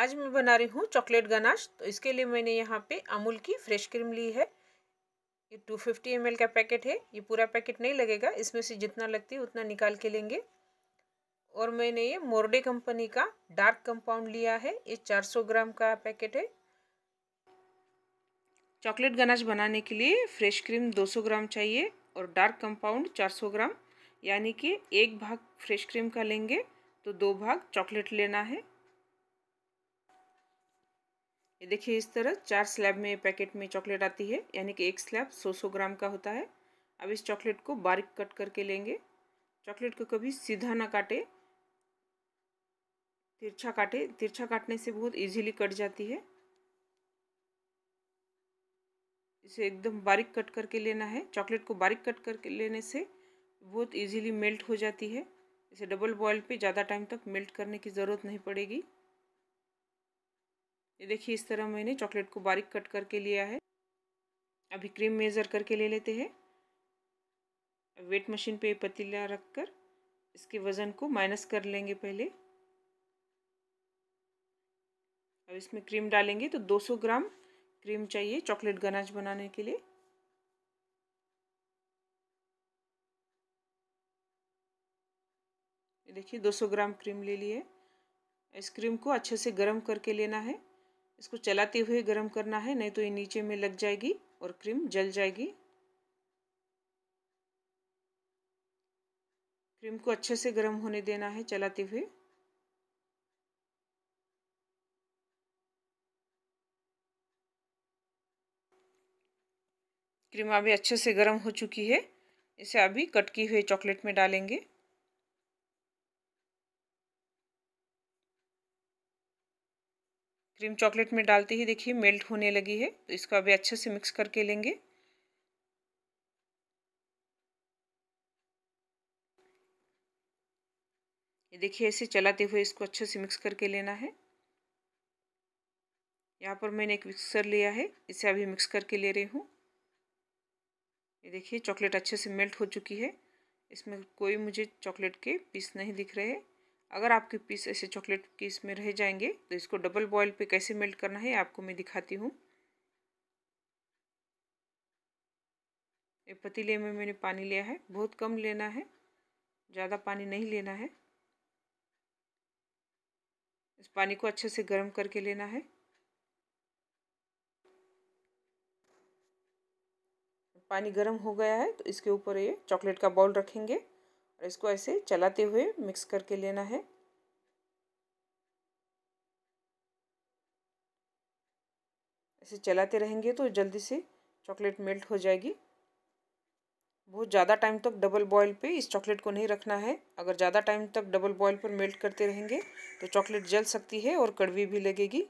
आज मैं बना रही हूँ चॉकलेट गनाश तो इसके लिए मैंने यहाँ पे अमूल की फ्रेश क्रीम ली है ये 250 फिफ्टी का पैकेट है ये पूरा पैकेट नहीं लगेगा इसमें से जितना लगती है उतना निकाल के लेंगे और मैंने ये मोरडे कंपनी का डार्क कंपाउंड लिया है ये 400 ग्राम का पैकेट है चॉकलेट गनाश बनाने के लिए फ्रेश क्रीम 200 ग्राम चाहिए और डार्क कंपाउंड 400 ग्राम यानी कि एक भाग फ्रेश क्रीम का लेंगे तो दो भाग चॉकलेट लेना है ये देखिए इस तरह चार स्लैब में पैकेट में चॉकलेट आती है यानी कि एक स्लैब सौ सौ ग्राम का होता है अब इस चॉकलेट को बारीक कट करके लेंगे चॉकलेट को कभी सीधा ना काटे तिरछा काटे तिरछा काटने से बहुत इजीली कट जाती है इसे एकदम बारीक कट करके लेना है चॉकलेट को बारीक कट करके लेने से बहुत ईजिली मेल्ट हो जाती है इसे डबल बॉयल पर ज़्यादा टाइम तक मेल्ट करने की ज़रूरत नहीं पड़ेगी ये देखिए इस तरह मैंने चॉकलेट को बारीक कट करके लिया है अभी क्रीम मेज़र करके ले लेते हैं वेट मशीन पे पतीला रख कर इसके वज़न को माइनस कर लेंगे पहले अब इसमें क्रीम डालेंगे तो 200 ग्राम क्रीम चाहिए चॉकलेट गनाज बनाने के लिए देखिए 200 ग्राम क्रीम ले लिए इस क्रीम को अच्छे से गर्म करके लेना है इसको चलाते हुए गर्म करना है नहीं तो ये नीचे में लग जाएगी और क्रीम जल जाएगी क्रीम को अच्छे से गर्म होने देना है चलाते हुए क्रीम अभी अच्छे से गर्म हो चुकी है इसे अभी कट की हुई चॉकलेट में डालेंगे क्रीम चॉकलेट में डालते ही देखिए मेल्ट होने लगी है तो इसको अभी अच्छे से मिक्स करके लेंगे ये देखिए ऐसे चलाते हुए इसको अच्छे से मिक्स करके लेना है यहाँ पर मैंने एक मिक्सर लिया है इसे अभी मिक्स करके ले रही हूँ ये देखिए चॉकलेट अच्छे से मेल्ट हो चुकी है इसमें कोई मुझे चॉकलेट के पीस नहीं दिख रहे अगर आपके पीस ऐसे चॉकलेट के इसमें रह जाएंगे तो इसको डबल बॉयल पे कैसे मेल्ट करना है आपको मैं दिखाती हूँ पतीले में मैंने पानी लिया है बहुत कम लेना है ज़्यादा पानी नहीं लेना है इस पानी को अच्छे से गर्म करके लेना है पानी गर्म हो गया है तो इसके ऊपर ये चॉकलेट का बाउल रखेंगे और इसको ऐसे चलाते हुए मिक्स करके लेना है ऐसे चलाते रहेंगे तो जल्दी से चॉकलेट मेल्ट हो जाएगी बहुत ज़्यादा टाइम तक डबल बॉयल पे इस चॉकलेट को नहीं रखना है अगर ज़्यादा टाइम तक डबल बॉयल पर मेल्ट करते रहेंगे तो चॉकलेट जल सकती है और कड़वी भी लगेगी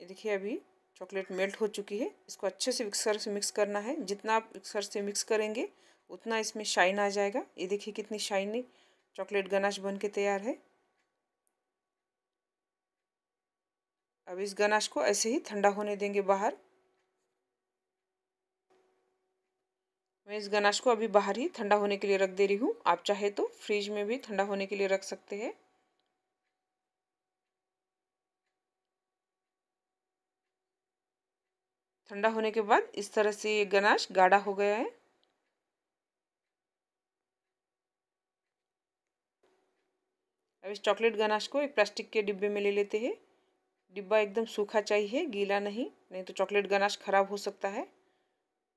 ये देखिए अभी चॉकलेट मेल्ट हो चुकी है इसको अच्छे से मिक्सर से मिक्स करना है जितना आप मिक्सर से मिक्स करेंगे उतना इसमें शाइन आ जाएगा ये देखिए कितनी शाइनी चॉकलेट गनाश बन के तैयार है अब इस गनाश को ऐसे ही ठंडा होने देंगे बाहर मैं इस गनाश को अभी बाहर ही ठंडा होने के लिए रख दे रही हूँ आप चाहे तो फ्रिज में भी ठंडा होने के लिए रख सकते हैं ठंडा होने के बाद इस तरह से ये गनाश गाढ़ा हो गया है अब इस चॉकलेट गनाश को एक प्लास्टिक के डिब्बे में ले लेते हैं डिब्बा एकदम सूखा चाहिए गीला नहीं नहीं तो चॉकलेट गनाश ख़राब हो सकता है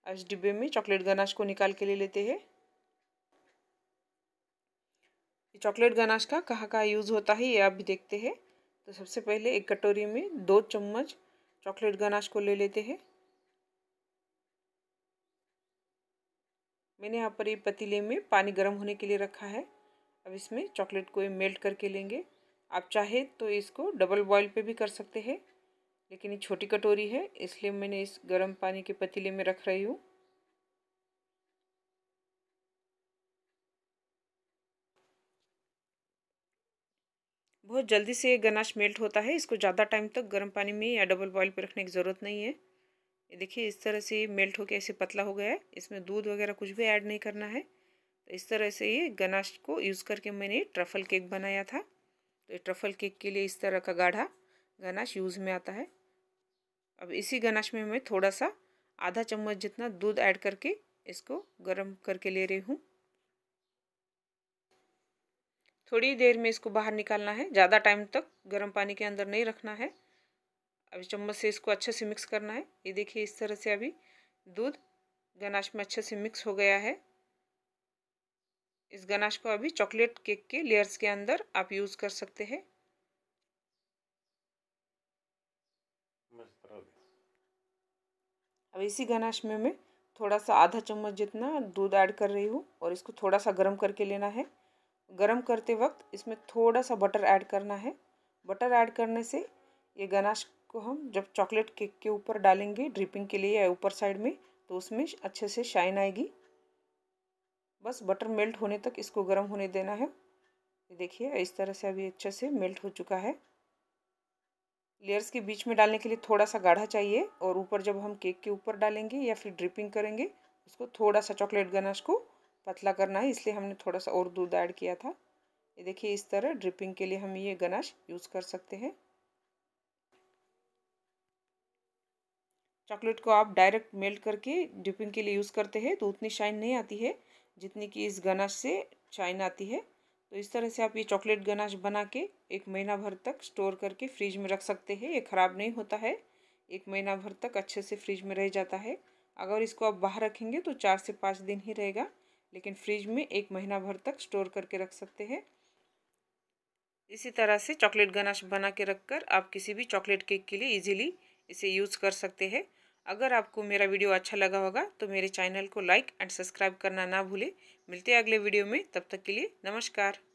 अब इस डिब्बे में चॉकलेट गनाश को निकाल के ले लेते हैं चॉकलेट गनाश का कहाँ कहाँ यूज़ होता है ये आप भी देखते हैं तो सबसे पहले एक कटोरी में दो चम्मच चॉकलेट गनाश को ले लेते हैं मैंने यहाँ पर ये पतीले में पानी गर्म होने के लिए रखा है अब इसमें चॉकलेट को मेल्ट करके लेंगे आप चाहे तो इसको डबल बॉयल पे भी कर सकते हैं लेकिन ये छोटी कटोरी है इसलिए मैंने इस गर्म पानी के पतीले में रख रही हूँ बहुत जल्दी से ये गनाश मेल्ट होता है इसको ज़्यादा टाइम तक गर्म पानी में या डबल बॉयल पर रखने की ज़रूरत नहीं है ये देखिए इस तरह से मेल्ट होकर ऐसे पतला हो गया है इसमें दूध वगैरह कुछ भी ऐड नहीं करना है तो इस तरह से ये गनाश को यूज़ करके मैंने ट्रफल केक बनाया था तो ये ट्रफल केक के लिए इस तरह का गाढ़ा गनाश यूज़ में आता है अब इसी गनाश में मैं थोड़ा सा आधा चम्मच जितना दूध ऐड करके इसको गर्म करके ले रही हूँ थोड़ी देर में इसको बाहर निकालना है ज़्यादा टाइम तक गर्म पानी के अंदर नहीं रखना है अभी चम्मच से इसको अच्छे से मिक्स करना है ये देखिए इस तरह से अभी दूध गनाश में अच्छे से मिक्स हो गया है इस गनाश को अभी चॉकलेट केक के लेयर्स के अंदर आप यूज़ कर सकते हैं अब इसी गनाश में मैं थोड़ा सा आधा चम्मच जितना दूध ऐड कर रही हूँ और इसको थोड़ा सा गर्म करके लेना है गर्म करते वक्त इसमें थोड़ा सा बटर ऐड करना है बटर ऐड करने से ये गनाश को हम जब चॉकलेट केक के ऊपर डालेंगे ड्रिपिंग के लिए या ऊपर साइड में तो उसमें अच्छे से शाइन आएगी बस बटर मेल्ट होने तक इसको गर्म होने देना है देखिए इस तरह से अभी अच्छे से मेल्ट हो चुका है लेयर्स के बीच में डालने के लिए थोड़ा सा गाढ़ा चाहिए और ऊपर जब हम केक के ऊपर डालेंगे या फिर ड्रिपिंग करेंगे उसको थोड़ा सा चॉकलेट गनाश को पतला करना है इसलिए हमने थोड़ा सा और दूध ऐड किया था ये देखिए इस तरह ड्रिपिंग के लिए हम ये गनाश यूज़ कर सकते हैं चॉकलेट को आप डायरेक्ट मेल्ट करके ड्रिपिंग के लिए यूज़ करते हैं तो उतनी शाइन नहीं आती है जितनी कि इस गनाश से चाइन आती है तो इस तरह से आप ये चॉकलेट गनाश बना के एक महीना भर तक स्टोर करके फ्रिज में रख सकते हैं ये ख़राब नहीं होता है एक महीना भर तक अच्छे से फ्रिज में रह जाता है अगर इसको आप बाहर रखेंगे तो चार से पाँच दिन ही रहेगा लेकिन फ्रिज में एक महीना भर तक स्टोर करके रख सकते हैं इसी तरह से चॉकलेट गनाश बना के रख कर आप किसी भी चॉकलेट केक के लिए इजीली इसे यूज़ कर सकते हैं अगर आपको मेरा वीडियो अच्छा लगा होगा तो मेरे चैनल को लाइक एंड सब्सक्राइब करना ना भूलें मिलते हैं अगले वीडियो में तब तक के लिए नमस्कार